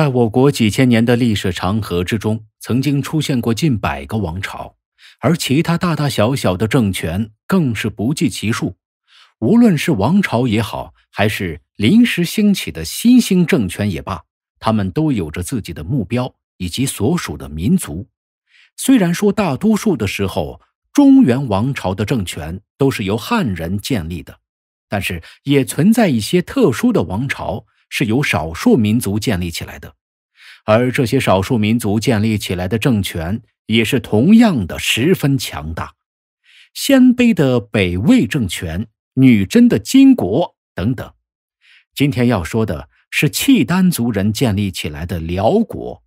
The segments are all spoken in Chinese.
在我国几千年的历史长河之中，曾经出现过近百个王朝，而其他大大小小的政权更是不计其数。无论是王朝也好，还是临时兴起的新兴政权也罢，他们都有着自己的目标以及所属的民族。虽然说大多数的时候，中原王朝的政权都是由汉人建立的，但是也存在一些特殊的王朝。是由少数民族建立起来的，而这些少数民族建立起来的政权也是同样的十分强大，鲜卑的北魏政权、女真的金国等等。今天要说的是契丹族人建立起来的辽国。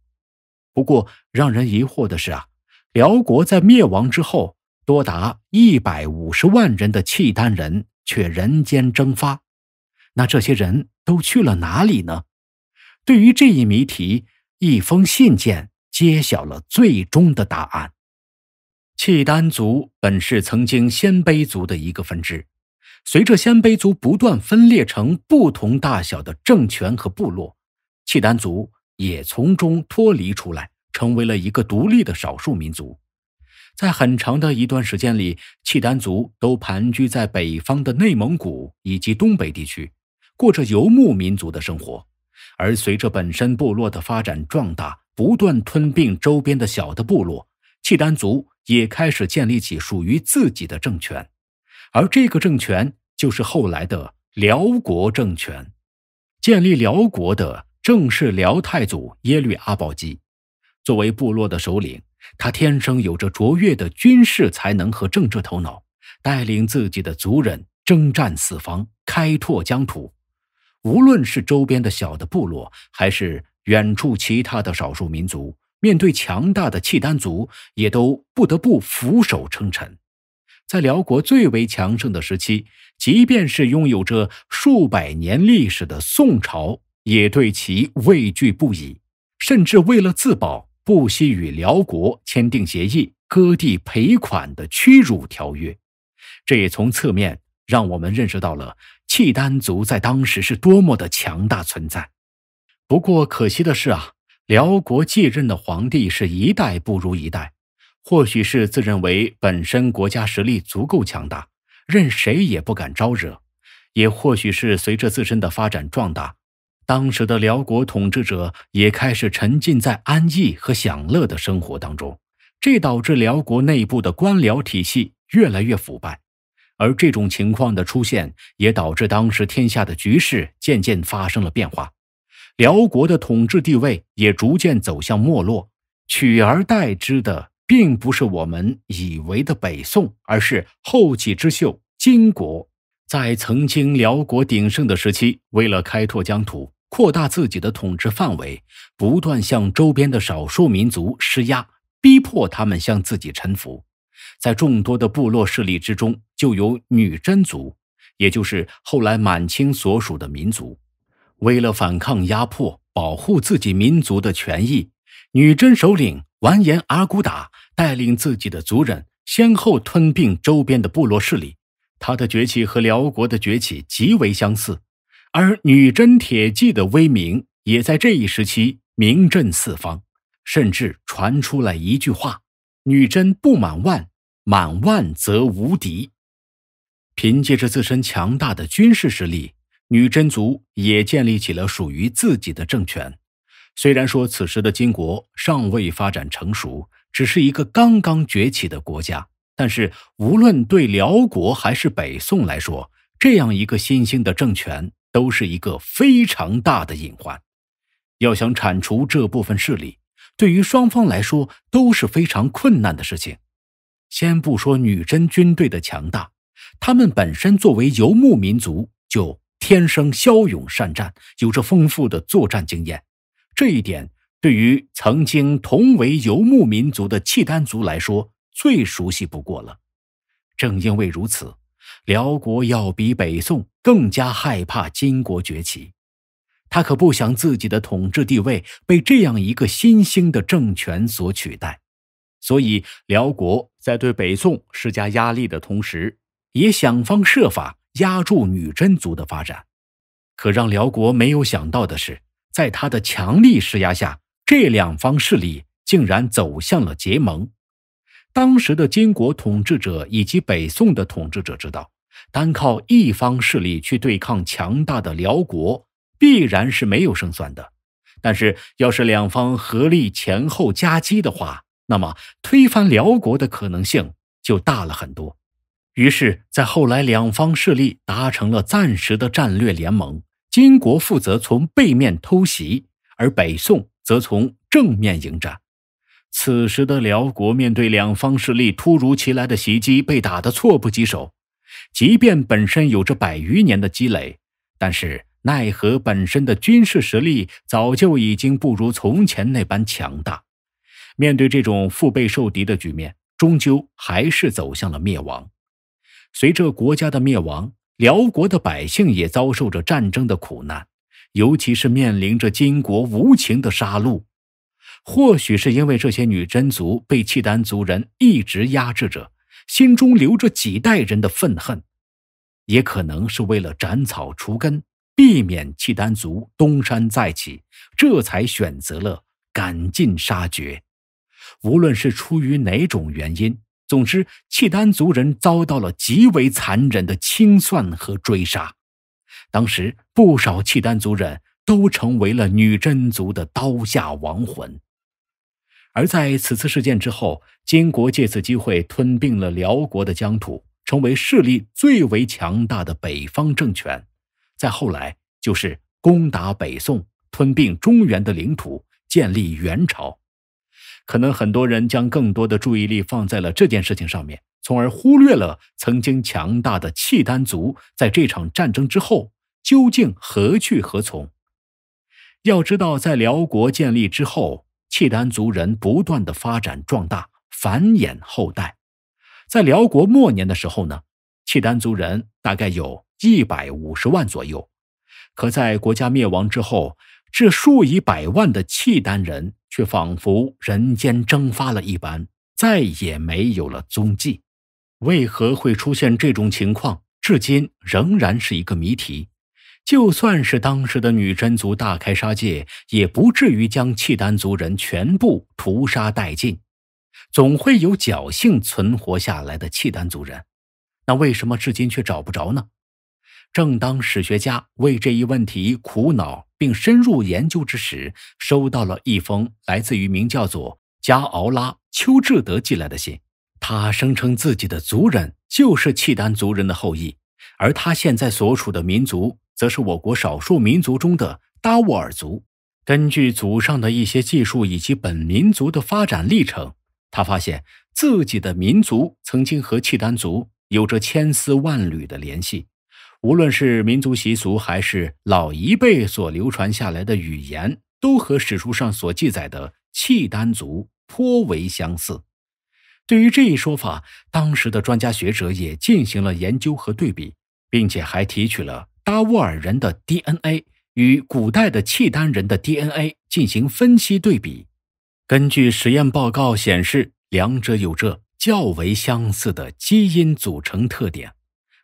不过让人疑惑的是啊，辽国在灭亡之后，多达一百五十万人的契丹人却人间蒸发。那这些人都去了哪里呢？对于这一谜题，一封信件揭晓了最终的答案。契丹族本是曾经鲜卑族的一个分支，随着鲜卑族不断分裂成不同大小的政权和部落，契丹族也从中脱离出来，成为了一个独立的少数民族。在很长的一段时间里，契丹族都盘踞在北方的内蒙古以及东北地区。过着游牧民族的生活，而随着本身部落的发展壮大，不断吞并周边的小的部落，契丹族也开始建立起属于自己的政权，而这个政权就是后来的辽国政权。建立辽国的正是辽太祖耶律阿保机。作为部落的首领，他天生有着卓越的军事才能和政治头脑，带领自己的族人征战四方，开拓疆土。无论是周边的小的部落，还是远处其他的少数民族，面对强大的契丹族，也都不得不俯首称臣。在辽国最为强盛的时期，即便是拥有着数百年历史的宋朝，也对其畏惧不已，甚至为了自保，不惜与辽国签订协议，割地赔款的屈辱条约。这也从侧面让我们认识到了。契丹族在当时是多么的强大存在，不过可惜的是啊，辽国继任的皇帝是一代不如一代。或许是自认为本身国家实力足够强大，任谁也不敢招惹；也或许是随着自身的发展壮大，当时的辽国统治者也开始沉浸在安逸和享乐的生活当中，这导致辽国内部的官僚体系越来越腐败。而这种情况的出现，也导致当时天下的局势渐渐发生了变化，辽国的统治地位也逐渐走向没落。取而代之的，并不是我们以为的北宋，而是后起之秀金国。在曾经辽国鼎盛的时期，为了开拓疆土、扩大自己的统治范围，不断向周边的少数民族施压，逼迫他们向自己臣服。在众多的部落势力之中，就有女真族，也就是后来满清所属的民族。为了反抗压迫，保护自己民族的权益，女真首领完颜阿骨打带领自己的族人，先后吞并周边的部落势力。他的崛起和辽国的崛起极为相似，而女真铁骑的威名也在这一时期名震四方，甚至传出来一句话：“女真不满万。”满万则无敌，凭借着自身强大的军事实力，女真族也建立起了属于自己的政权。虽然说此时的金国尚未发展成熟，只是一个刚刚崛起的国家，但是无论对辽国还是北宋来说，这样一个新兴的政权都是一个非常大的隐患。要想铲除这部分势力，对于双方来说都是非常困难的事情。先不说女真军队的强大，他们本身作为游牧民族，就天生骁勇善战，有着丰富的作战经验。这一点对于曾经同为游牧民族的契丹族来说，最熟悉不过了。正因为如此，辽国要比北宋更加害怕金国崛起。他可不想自己的统治地位被这样一个新兴的政权所取代。所以，辽国在对北宋施加压力的同时，也想方设法压住女真族的发展。可让辽国没有想到的是，在他的强力施压下，这两方势力竟然走向了结盟。当时的金国统治者以及北宋的统治者知道，单靠一方势力去对抗强大的辽国，必然是没有胜算的。但是，要是两方合力前后夹击的话，那么，推翻辽国的可能性就大了很多。于是，在后来，两方势力达成了暂时的战略联盟，金国负责从背面偷袭，而北宋则从正面迎战。此时的辽国面对两方势力突如其来的袭击，被打得措不及手。即便本身有着百余年的积累，但是奈何本身的军事实力早就已经不如从前那般强大。面对这种腹背受敌的局面，终究还是走向了灭亡。随着国家的灭亡，辽国的百姓也遭受着战争的苦难，尤其是面临着金国无情的杀戮。或许是因为这些女真族被契丹族人一直压制着，心中留着几代人的愤恨；也可能是为了斩草除根，避免契丹族东山再起，这才选择了赶尽杀绝。无论是出于哪种原因，总之，契丹族人遭到了极为残忍的清算和追杀。当时，不少契丹族人都成为了女真族的刀下亡魂。而在此次事件之后，金国借此机会吞并了辽国的疆土，成为势力最为强大的北方政权。再后来，就是攻打北宋，吞并中原的领土，建立元朝。可能很多人将更多的注意力放在了这件事情上面，从而忽略了曾经强大的契丹族在这场战争之后究竟何去何从。要知道，在辽国建立之后，契丹族人不断的发展壮大、繁衍后代。在辽国末年的时候呢，契丹族人大概有一百五十万左右。可在国家灭亡之后，这数以百万的契丹人。却仿佛人间蒸发了一般，再也没有了踪迹。为何会出现这种情况？至今仍然是一个谜题。就算是当时的女真族大开杀戒，也不至于将契丹族人全部屠杀殆尽，总会有侥幸存活下来的契丹族人。那为什么至今却找不着呢？正当史学家为这一问题苦恼。并深入研究之时，收到了一封来自于名叫做加奥拉·丘志德寄来的信。他声称自己的族人就是契丹族人的后裔，而他现在所处的民族则是我国少数民族中的达斡尔族。根据祖上的一些技术以及本民族的发展历程，他发现自己的民族曾经和契丹族有着千丝万缕的联系。无论是民族习俗，还是老一辈所流传下来的语言，都和史书上所记载的契丹族颇为相似。对于这一说法，当时的专家学者也进行了研究和对比，并且还提取了达斡尔人的 DNA 与古代的契丹人的 DNA 进行分析对比。根据实验报告显示，两者有着较为相似的基因组成特点。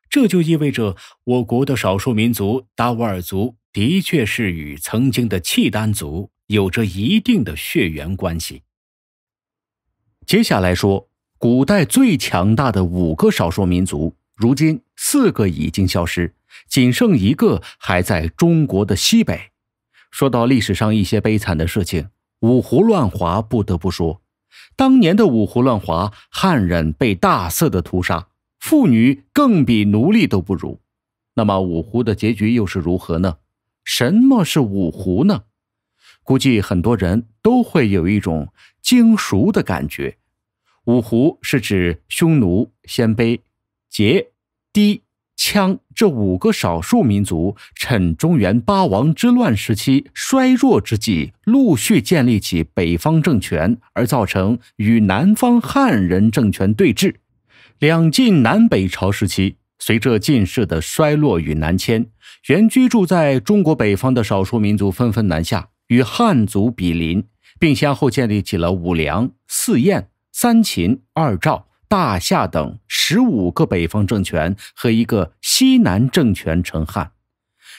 这就意味着，我国的少数民族达斡尔族的确是与曾经的契丹族有着一定的血缘关系。接下来说古代最强大的五个少数民族，如今四个已经消失，仅剩一个还在中国的西北。说到历史上一些悲惨的事情，五胡乱华不得不说，当年的五胡乱华，汉人被大肆的屠杀。妇女更比奴隶都不如，那么五胡的结局又是如何呢？什么是五胡呢？估计很多人都会有一种惊熟的感觉。五胡是指匈奴、鲜卑、羯、氐、羌这五个少数民族，趁中原八王之乱时期衰弱之际，陆续建立起北方政权，而造成与南方汉人政权对峙。两晋南北朝时期，随着晋室的衰落与南迁，原居住在中国北方的少数民族纷纷南下，与汉族比邻，并先后建立起了五梁、四燕、三秦、二赵、大夏等十五个北方政权和一个西南政权称汉。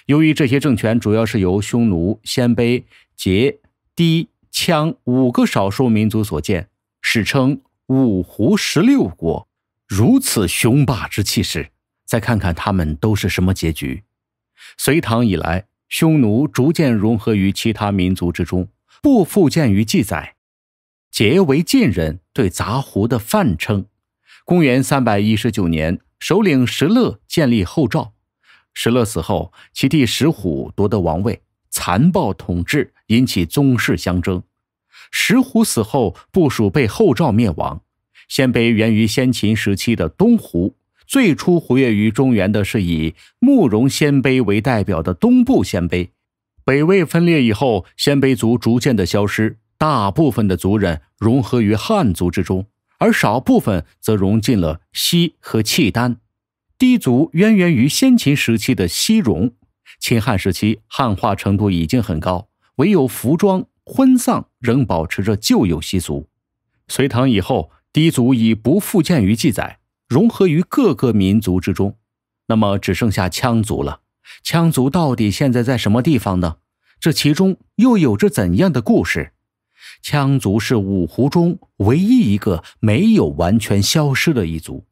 由于这些政权主要是由匈奴、鲜卑、羯、氐、羌五个少数民族所建，史称“五胡十六国”。如此雄霸之气势，再看看他们都是什么结局。隋唐以来，匈奴逐渐融合于其他民族之中，不复见于记载，结为晋人对杂胡的泛称。公元三百一十九年，首领石勒建立后赵。石勒死后，其弟石虎夺得王位，残暴统治，引起宗室相争。石虎死后，部属被后赵灭亡。鲜卑源于先秦时期的东胡，最初活跃于中原的是以慕容鲜卑为代表的东部鲜卑。北魏分裂以后，鲜卑族逐渐的消失，大部分的族人融合于汉族之中，而少部分则融进了西和契丹。氐族渊源于先秦时期的西戎，秦汉时期汉化程度已经很高，唯有服装、婚丧仍保持着旧有习俗。隋唐以后。氐族已不复见于记载，融合于各个民族之中，那么只剩下羌族了。羌族到底现在在什么地方呢？这其中又有着怎样的故事？羌族是五胡中唯一一个没有完全消失的一族。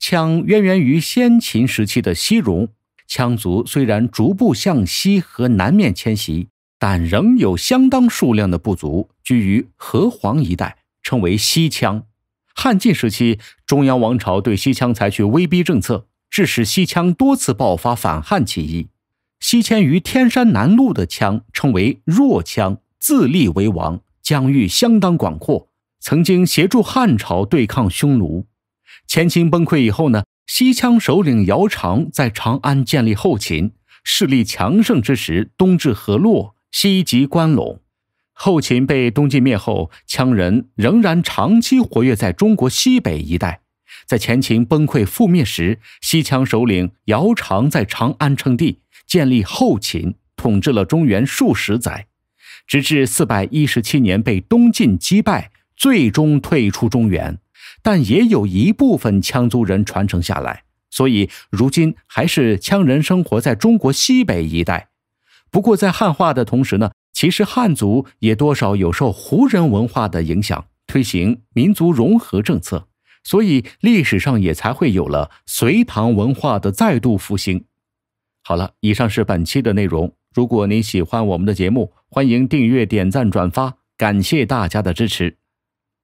羌渊源于先秦时期的西戎，羌族虽然逐步向西和南面迁徙，但仍有相当数量的部族居于河湟一带，称为西羌。汉晋时期，中央王朝对西羌采取威逼政策，致使西羌多次爆发反汉起义。西迁于天山南路的羌称为弱羌，自立为王，疆域相当广阔，曾经协助汉朝对抗匈奴。前秦崩溃以后呢，西羌首领姚苌在长安建立后秦，势力强盛之时，东至河洛，西及关陇。后秦被东晋灭后，羌人仍然长期活跃在中国西北一带。在前秦崩溃覆灭时，西羌首领姚苌在长安称帝，建立后秦，统治了中原数十载，直至四百一十七年被东晋击败，最终退出中原。但也有一部分羌族人传承下来，所以如今还是羌人生活在中国西北一带。不过，在汉化的同时呢。其实汉族也多少有受胡人文化的影响，推行民族融合政策，所以历史上也才会有了隋唐文化的再度复兴。好了，以上是本期的内容。如果您喜欢我们的节目，欢迎订阅、点赞、转发，感谢大家的支持。